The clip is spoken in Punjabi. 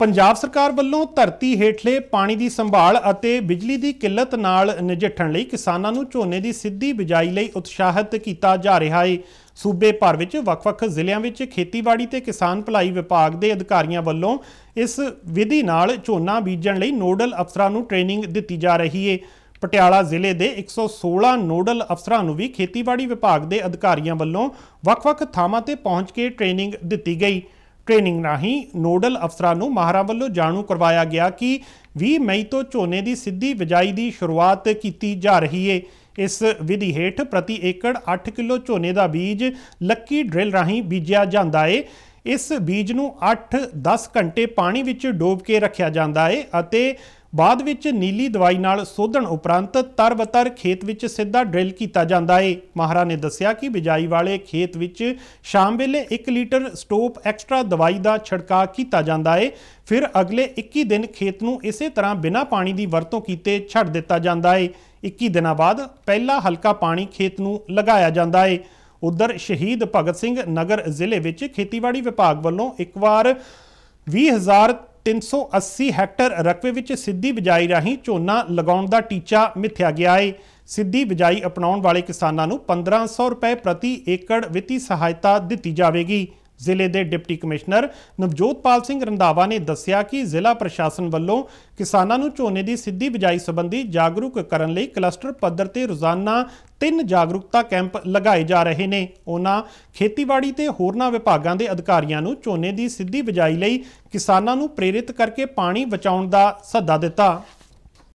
ਪੰਜਾਬ ਸਰਕਾਰ ਵੱਲੋਂ ਧਰਤੀ ਹੇਠਲੇ ਪਾਣੀ ਦੀ ਸੰਭਾਲ ਅਤੇ ਬਿਜਲੀ ਦੀ ਕਿੱਲਤ ਨਾਲ ਨਜਿੱਠਣ ਲਈ ਕਿਸਾਨਾਂ ਨੂੰ ਝੋਨੇ ਦੀ ਸਿੱਧੀ ਬਿਜਾਈ ਲਈ ਉਤਸ਼ਾਹਿਤ ਕੀਤਾ ਜਾ ਰਿਹਾ ਹੈ ਸੂਬੇ ਭਰ ਵਿੱਚ ਵੱਖ-ਵੱਖ ਜ਼ਿਲ੍ਹਿਆਂ ਵਿੱਚ ਖੇਤੀਬਾੜੀ ਤੇ ਕਿਸਾਨ ਭਲਾਈ ਵਿਭਾਗ ਦੇ ਅਧਿਕਾਰੀਆਂ ਵੱਲੋਂ ਇਸ ਵਿਧੀ ਨਾਲ ਝੋਨਾ ਬੀਜਣ ਲਈ ਨੋਡਲ ਅਫਸਰਾਂ ਨੂੰ ਟ੍ਰੇਨਿੰਗ ਦਿੱਤੀ ਜਾ ਰਹੀ ਹੈ ਪਟਿਆਲਾ ਜ਼ਿਲ੍ਹੇ ਦੇ 116 ਨੋਡਲ ਅਫਸਰਾਂ ਨੂੰ ਵੀ ਖੇਤੀਬਾੜੀ ਵਿਭਾਗ ਦੇ ਅਧਿਕਾਰੀਆਂ ਵੱਲੋਂ ਵੱਖ-ਵੱਖ ਥਾਵਾਂ ਤੇ ਪਹੁੰਚ ਕੇ ਟ੍ਰੇਨਿੰਗ ਦਿੱਤੀ ਗਈ ਟ੍ਰੇਨਿੰਗ ਰਾਹੀਂ ਨੋਡਲ ਅਫਸਰਾਂ ਨੂੰ ਮਹਾਰਾ ਵੱਲੋਂ ਜਾਣੂ ਕਰਵਾਇਆ ਗਿਆ ਕਿ 20 ਮਈ ਤੋਂ ਝੋਨੇ ਦੀ ਸਿੱਧੀ ਬਿਜਾਈ ਦੀ ਸ਼ੁਰੂਆਤ ਕੀਤੀ ਜਾ ਰਹੀ ਹੈ ਇਸ ਵਿਧੀ ਹੇਠ ਪ੍ਰਤੀ ਏਕੜ 8 ਕਿਲੋ ਝੋਨੇ ਦਾ ਬੀਜ ਲੱਕੀ ਡ੍ਰਿਲ ਰਾਹੀਂ ਬੀਜਿਆ ਜਾਂਦਾ ਹੈ ਇਸ ਬੀਜ ਨੂੰ 8-10 ਘੰਟੇ ਪਾਣੀ ਵਿੱਚ ਡੋਬ ਕੇ ਰੱਖਿਆ ਜਾਂਦਾ ਹੈ ਅਤੇ ਬਾਅਦ ਵਿੱਚ ਨੀਲੀ ਦਵਾਈ ਨਾਲ ਸੋਧਣ ਉਪਰੰਤ ਤਰਵਤਰ ਖੇਤ ਵਿੱਚ ਸਿੱਧਾ ਡ੍ਰਿਲ ਕੀਤਾ ਜਾਂਦਾ ਹੈ ਮਹਾਰਾ ਨੇ ਦੱਸਿਆ ਕਿ ਬਿਜਾਈ ਵਾਲੇ ਖੇਤ ਵਿੱਚ ਸ਼ਾਮ ਵੇਲੇ 1 ਲੀਟਰ ਸਟੋਪ ਐਕਸਟਰਾ ਦਵਾਈ ਦਾ ਛੜਕਾ ਕੀਤਾ ਜਾਂਦਾ ਹੈ ਫਿਰ ਅਗਲੇ 21 ਦਿਨ ਖੇਤ ਨੂੰ ਇਸੇ ਤਰ੍ਹਾਂ ਬਿਨਾਂ ਪਾਣੀ ਦੀ ਵਰਤੋਂ ਕੀਤੇ ਛੱਡ ਦਿੱਤਾ ਜਾਂਦਾ ਹੈ 21 ਦਿਨਾਂ ਬਾਅਦ ਪਹਿਲਾ ਹਲਕਾ ਪਾਣੀ ਖੇਤ ਨੂੰ ਲਗਾਇਆ ਜਾਂਦਾ ਹੈ ਉਧਰ ਸ਼ਹੀਦ ਭਗਤ ਸਿੰਘ ਨਗਰ ਜ਼ਿਲ੍ਹੇ ਵਿੱਚ ਖੇਤੀਬਾੜੀ ਵਿਭਾਗ ਵੱਲੋਂ ਇੱਕ ਵਾਰ 20380 380 ਹੈਕਟਰ ਵਿੱਚ ਸਿੱਧੀ ਬਿਜਾਈ ਰਾਹੀਂ ਝੋਨਾ ਲਗਾਉਣ ਦਾ ਟੀਚਾ ਮਿੱਥਿਆ ਗਿਆ ਹੈ ਸਿੱਧੀ ਬਿਜਾਈ ਅਪਣਾਉਣ ਵਾਲੇ ਕਿਸਾਨਾਂ ਨੂੰ 1500 ਰੁਪਏ ਪ੍ਰਤੀ ਏਕੜ ਵਿੱਤੀ ਸਹਾਇਤਾ ਦਿੱਤੀ ਜਾਵੇਗੀ ਜ਼ਿਲ੍ਹੇ ਦੇ ਡਿਪਟੀ ਕਮਿਸ਼ਨਰ ਨਵਜੋਤਪਾਲ ਸਿੰਘ ਰੰਧਾਵਾ ਨੇ ਦੱਸਿਆ ਕਿ ਜ਼ਿਲ੍ਹਾ ਪ੍ਰਸ਼ਾਸਨ ਵੱਲੋਂ ਕਿਸਾਨਾਂ ਨੂੰ ਝੋਨੇ ਦੀ ਸਿੱਧੀ ਬਿਜਾਈ ਸੰਬੰਧੀ ਜਾਗਰੂਕ ਕਰਨ ਲਈ ਕਲਸਟਰ ਪੱਧਰ ਤੇ ਰੋਜ਼ਾਨਾ ਤਿੰਨ ਜਾਗਰੂਕਤਾ ਕੈਂਪ ਲਗਾਏ ਜਾ ਰਹੇ ਨੇ ਉਹਨਾਂ ਖੇਤੀਬਾੜੀ ਤੇ ਹੋਰਨਾਂ ਵਿਭਾਗਾਂ ਦੇ ਅਧਿਕਾਰੀਆਂ ਨੂੰ ਝੋਨੇ ਦੀ ਸਿੱਧੀ ਬਿਜਾਈ ਲਈ ਕਿਸਾਨਾਂ ਨੂੰ ਪ੍ਰੇਰਿਤ ਕਰਕੇ ਪਾਣੀ ਬਚਾਉਣ ਦਾ ਸੱਦਾ ਦਿੱਤਾ